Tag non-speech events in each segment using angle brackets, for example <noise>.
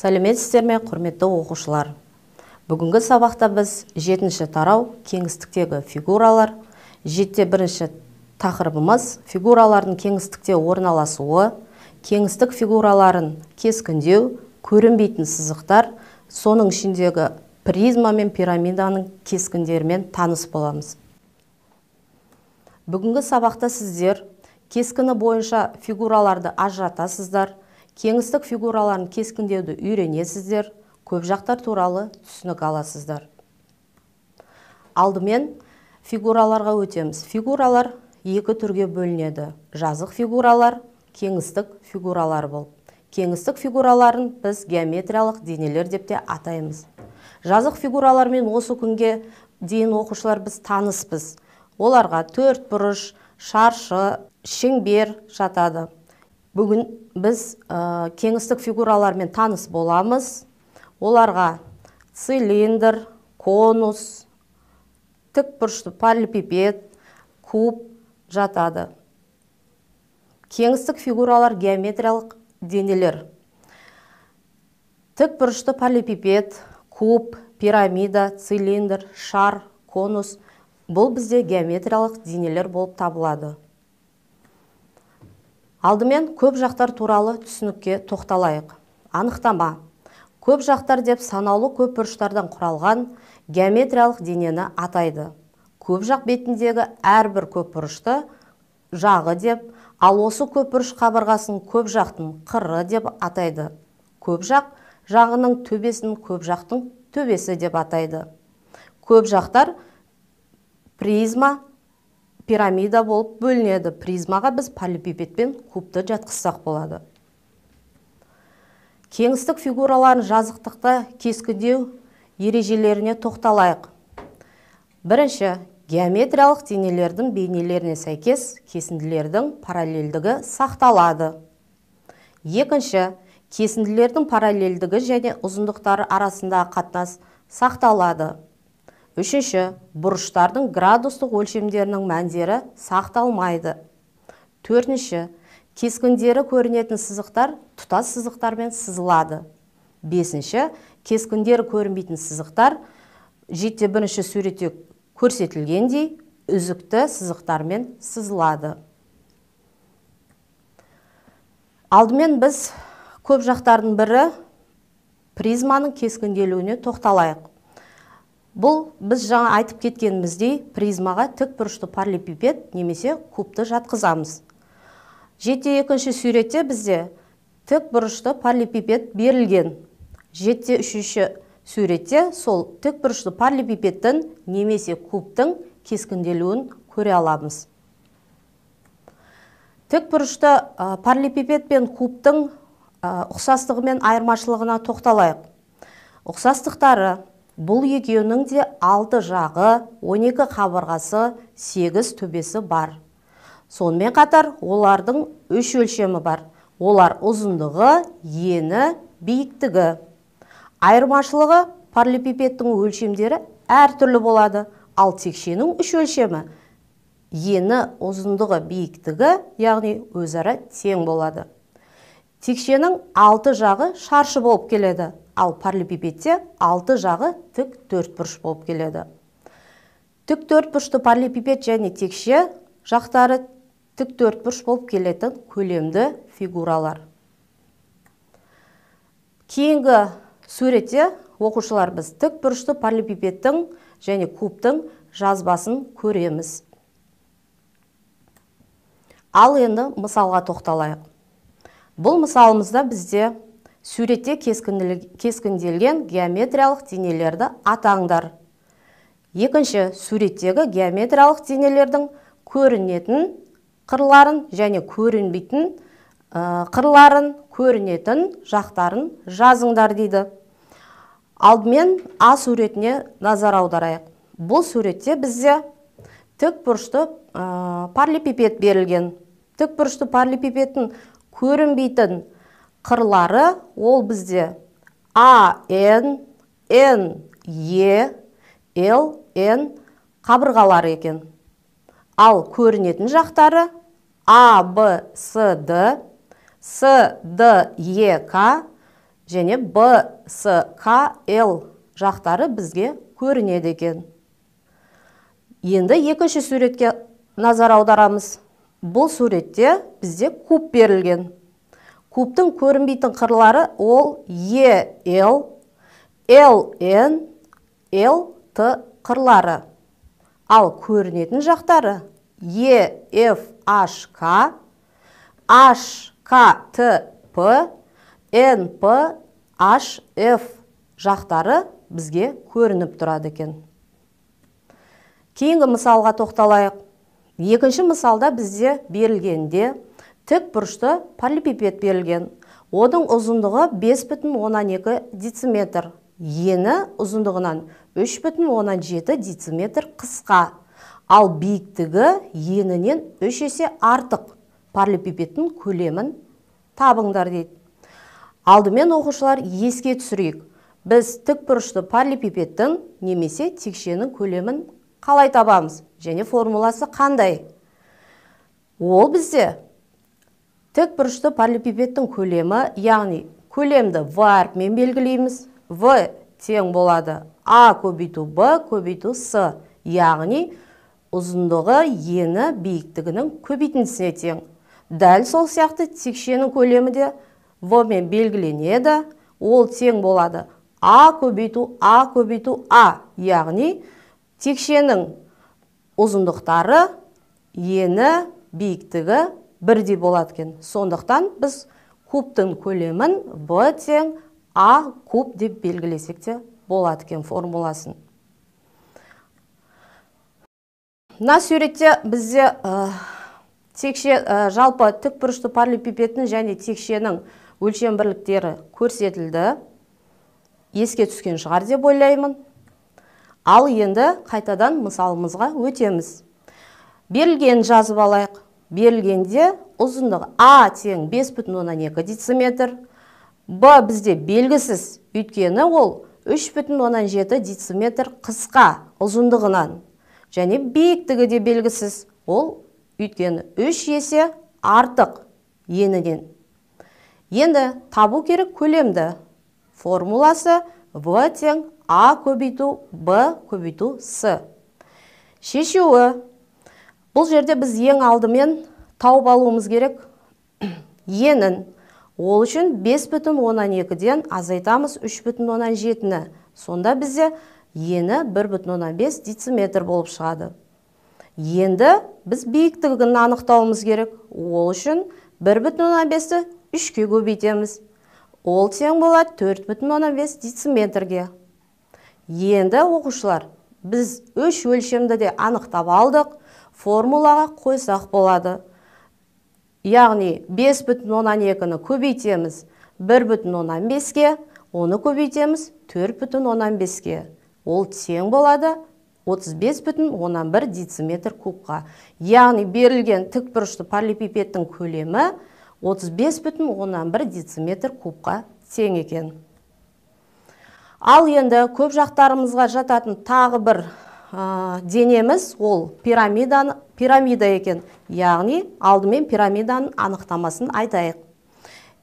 сәлеметсіздер ме құрметті оқушылар бүгінгі сабақта біз жетінші тарау кеңістіктегі фигуралар жетте бірінші тақырыбымыз фигуралардың кеңістікте орналасуы кеңістік фигураларын кескіндеу көрінбейтін сызықтар соның ішіндегі призма мен пирамиданың кескіндерімен таныс боламыз бүгінгі сабақта сіздер кескіні бойынша фигураларды ажыратасыздар кеңістік фигураларын кескіндеуді үйренесіздер көп жақтар туралы түсінік аласыздар алдымен фигураларға өтеміз фигуралар екі түрге бөлінеді жазық фигуралар кеңістік фигуралар болып кеңістік фигураларын біз геометриялық денелер деп те атаймыз жазық фигуралармен осы күнге дейін оқушылар біз таныспыз оларға төрт бұрыш шаршы шеңбер жатады бүгін біз кеңістік фигуралармен таныс боламыз оларға цилиндр конус тік бұрышты параллелепипед куб жатады кеңістік фигуралар геометриялық денелер тік бұрышты параллелепипед куб пирамида цилиндр шар конус бұл бізде геометриялық денелер болып табылады алдымен көп жақтар туралы түсінікке тоқталайық анықтама көп жақтар деп санаулы көп бұрыштардан құралған геометриялық денені атайды көп жақ бетіндегі әрбір көп бұрышты жағы деп ал осы көп бұрыш қабырғасын көп жақтың қыры деп атайды көп жақ жағының төбесін көп жақтың төбесі деп атайды көп жақтар призма пирамида болып бөлінеді призмаға біз полипипед пен кубты жатқызсақ болады кеңістік фигураларын жазықтықта кескіндеу ережелеріне тоқталайық бірінші геометриялық денелердің бейнелеріне сәйкес кесінділердің параллельдігі сақталады екінші кесінділердің параллельдігі және ұзындықтары арасындағы қатынас сақталады үшінші бұрыштардың градустық өлшемдерінің мәндері сақталмайды төртінші кескіндері көрінетін сызықтар тұтас сызықтармен сызылады бесінші кескіндері көрінбейтін сызықтар жетте бірінші суретте көрсетілгендей үзікті сызықтармен сызылады алдымен біз көп жақтардың бірі призманың кескінделуіне тоқталайық бұл біз жаңа айтып кеткеніміздей призмаға тік бұрышты параллелепипед немесе кубты жатқызамыз жетте екінші суретте бізде тік бұрышты параллелепипед берілген жетте үшінші суретте сол тік бұрышты параллелепипедтің немесе кубтың кескінделуін көре аламыз тік бұрышты ә, параллелепипед пен кубтың ұқсастығы мен айырмашылығына тоқталайық ұқсастықтары бұл екеуінің де алты жағы 12 қабырғасы 8 төбесі бар сонымен қатар олардың үш өлшемі бар олар ұзындығы ені биіктігі айырмашылығы параллелепипедтің өлшемдері әртүрлі болады ал текшенің үш өлшемі ені ұзындығы биіктігі яғни өзара тең болады текшенің алты жағы шаршы болып келеді ал параллелепипедте алты жағы тік төртбұрыш болып келеді тік төртбұрышты параллелепипед және текше жақтары тік төртбұрыш болып келетін көлемді фигуралар кейінгі суретте оқушылар біз тік бұрышты параллелепипедтің және кубтың жазбасын көреміз ал енді мысалға тоқталайық бұл мысалымызда бізде суретте кескінделген геометриялық денелерді атаңдар екінші суреттегі геометриялық денелердің көрінетін қырларын және көрінбейтін э, қырларын көрінетін жақтарын жазыңдар дейді алдымен а суретіне назар аударайық бұл суретте бізде тік бұрышты э, парлипипет берілген тік бұрышты парлипипетін көрінбейтін қырлары ол бізде а н н е л н қабырғалары екен ал көрінетін жақтары а б с д с д е к және б с к л жақтары бізге көрінеді екен енді екінші суретке назар аударамыз бұл суретте бізде куб берілген кубтың көрінбейтін қырлары ол Н, Л, Т қырлары ал көрінетін жақтары П, Аш, Ф жақтары бізге көрініп тұрады екен кейінгі мысалға тоқталайық екінші мысалда бізде берілгенде тік бұрышты полипипед берілген оның ұзындығы 5,12 дециметр ені ұзындығынан жеті дециметр қысқа ал биіктігі енінен үш есе артық параллелепипедтің көлемін табыңдар дейді алдымен оқушылар еске түсірейік біз тік бұрышты параллелепипедтің немесе текшенің көлемін қалай табамыз және формуласы қандай ол бізде бұрышты параллелепипедтің көлемі яғни көлемді в әрпімен белгілейміз в тең болады а көбейту б көбейту с яғни ұзындығы ені биіктігінің көбейтіндісіне тең дәл сол сияқты текшенің көлемі де в мен белгіленеді ол тең болады а көбейту а көбейту а яғни текшенің ұзындықтары ені биіктігі бірдей болады екен сондықтан біз кубтың көлемін в тең а куб деп белгілесек те болады екен формуласын мына суретте бізде ә, текше ә, жалпы тікбұрышты параллелепипедтің және текшенің өлшем бірліктері көрсетілді еске түскен шығар деп ойлаймын ал енді қайтадан мысалымызға өтеміз берілгенін жазып алайық берілгенде ұзындығы а тең бес бүтін оннан екі дециметр б бізде белгісіз өйткені ол үш бүтін оннан жеті дециметр қысқа ұзындығынан және биіктігі де белгісіз ол өйткені үш есе артық енінен енді табу керек көлемді формуласы в тең а көбейту б көбейту с шешуі бұл жерде біз ең алдымен тауып алуымыз керек <clears throat> енін ол үшін 5 бүтін оннан екіден азайтамыз үш бүтін оннан жетіні сонда бізде ені 1 бүтін оннан бес дециметр болып шығады енді біз биіктігін анықтауымыз керек ол үшін бір бүтін оннан бесті үшке көбейтеміз ол тең болады төрт бүтін оннан бес дециметрге енді оқушылар біз үш өлшемді де анықтап алдық формулаға қойсақ болады яғни 5 бүтін оннан екіні көбейтеміз бір бүтін оннан беске оны көбейтеміз 4 бүтін оннан беске ол тең болады 35 бүтін оннан бір дециметр кубқа яғни берілген бұрышты параллелепипедтің көлемі 35 бүтін оннан бір дециметр кубқа тең екен ал енді көп жақтарымызға жататын тағы бір ә, денеміз ол пирамиданы пирамида екен яғни алдымен пирамиданың анықтамасын айтайық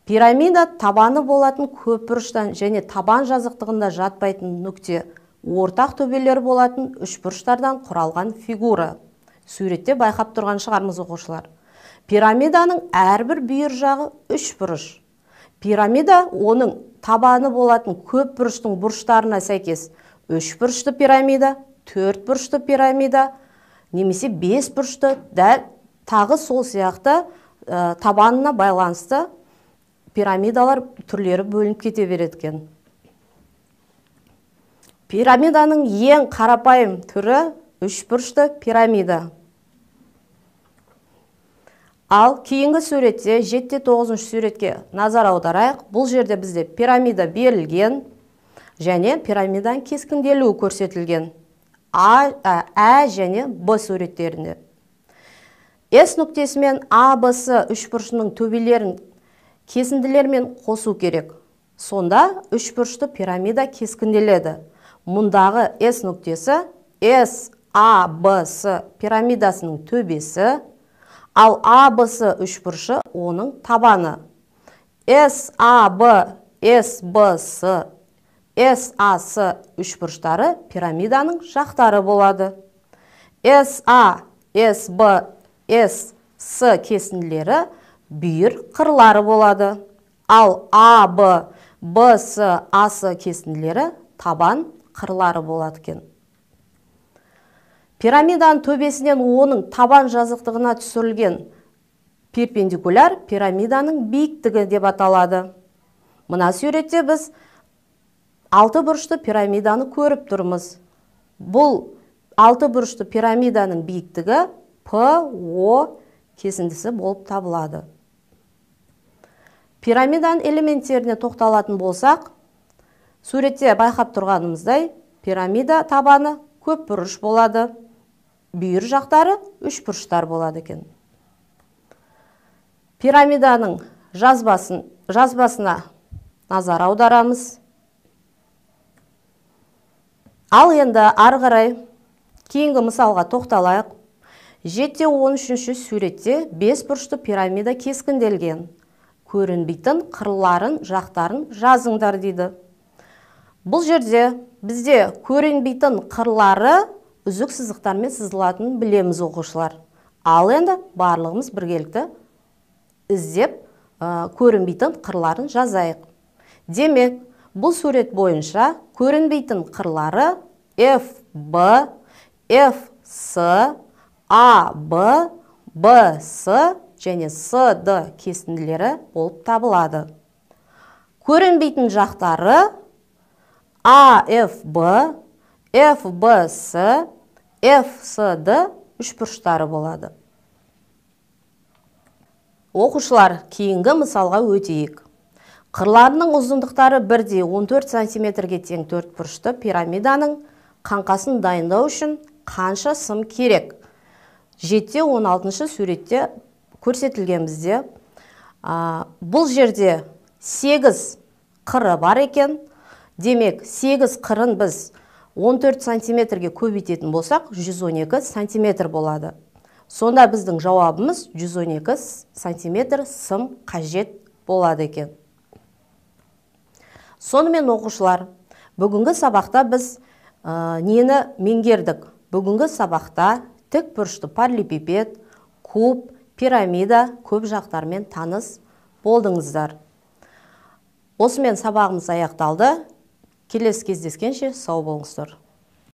пирамида табаны болатын көпбұрыштан және табан жазықтығында жатпайтын нүкте ортақ төбелер болатын үшбұрыштардан құралған фигура суретте байқап тұрған шығармыз оқушылар пирамиданың әрбір бүйір жағы үш бұрыш пирамида оның табаны болатын көп бұрыштың бұрыштарына сәйкес үш пирамида төрт бұрышты пирамида немесе бес бұрышты дәл тағы сол сияқты э, табанына байланысты пирамидалар түрлері бөлініп кете береді екен пирамиданың ең қарапайым түрі үш бұрышты пирамида ал кейінгі суретте 7 тоғызыншы суретке назар аударайық бұл жерде бізде пирамида берілген және пирамиданың кескінделуі көрсетілген а, ә және б суреттерінде с нүктесімен мен а с үшбұрышының төбелерін кесінділермен қосу керек сонда үшбұрышты пирамида кескінделеді мұндағы с нүктесі с а б с пирамидасының төбесі ал а б с үшбұрышы оның табаны с а б с б с С, үшбұрыштары пирамиданың жақтары болады С, А, с кесінділері бүйір қырлары болады ал С, А, С кесінділері табан қырлары болады екен пирамиданың төбесінен оның табан жазықтығына түсірілген перпендикуляр пирамиданың биіктігі деп аталады мына суретте біз алты бұрышты пирамиданы көріп тұрмыз бұл алты бұрышты пирамиданың биіктігі п о кесіндісі болып табылады пирамиданың элементтеріне тоқталатын болсақ суретте байқап тұрғанымыздай пирамида табаны көп бұрыш болады бүйір жақтары үш бұрыштар болады екен пирамиданың жазбасын, жазбасына назар аударамыз ал енді ары қарай кейінгі мысалға тоқталайық жетте 13 үшінші суретте бес бұрышты пирамида кескінделген көрінбейтін қырларын жақтарын жазыңдар дейді бұл жерде бізде көрінбейтін қырлары үзік сызықтармен сызылатынын білеміз оқушылар ал енді барлығымыз біргелікті іздеп көрінбейтін қырларын жазайық демек бұл сурет бойынша көрінбейтін қырлары f b f с а б б с және с д кесінділері болып табылады көрінбейтін жақтары а ф б ф б с ф с д үшбұрыштары болады оқушылар кейінгі мысалға өтейік қырларының ұзындықтары бірдей 14 сантиметрге тең төрт бұрышты пирамиданың қанқасын дайындау үшін қанша сым керек жетте 16 шы көрсетілген бізде бұл жерде 8 қыры бар екен демек 8 қырын біз 14 сантиметрге көбейтетін болсақ 112 сантиметр болады сонда біздің жауабымыз 112 сантиметр сым қажет болады екен сонымен оқушылар бүгінгі сабақта біз нені меңгердік бүгінгі сабақта тік бұрышты параллелепипед куб пирамида көп жақтармен таныс болдыңыздар осымен сабағымыз аяқталды келесі кездескенше сау болыңыздар